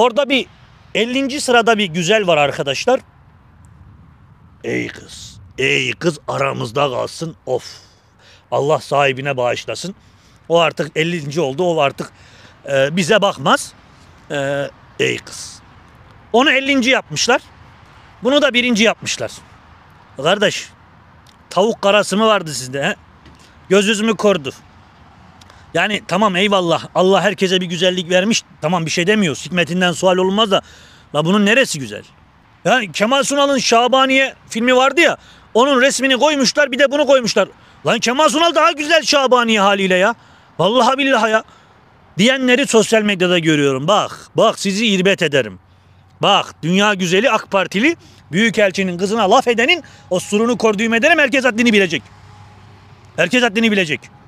Orada bir 50. sırada bir güzel var arkadaşlar. Ey kız, ey kız aramızda kalsın. Of. Allah sahibine bağışlasın. O artık 50. oldu. O artık e, bize bakmaz. E, ey kız. Onu 50. yapmışlar. Bunu da birinci yapmışlar. Kardeş, tavuk karası mı vardı sizde? He? Göz yüzümü kordu. Yani tamam eyvallah Allah herkese bir güzellik vermiş. Tamam bir şey demiyor. Hikmetinden sual olmaz da. La bunun neresi güzel? Yani Kemal Sunal'ın Şabaniye filmi vardı ya. Onun resmini koymuşlar bir de bunu koymuşlar. Lan Kemal Sunal daha güzel Şabaniye haliyle ya. Vallahi billahi ya. Diyenleri sosyal medyada görüyorum. Bak bak sizi irbet ederim. Bak dünya güzeli AK Partili Büyükelçinin kızına laf edenin o surunu kor düğüm ederim herkes haddini bilecek. Herkes haddini bilecek.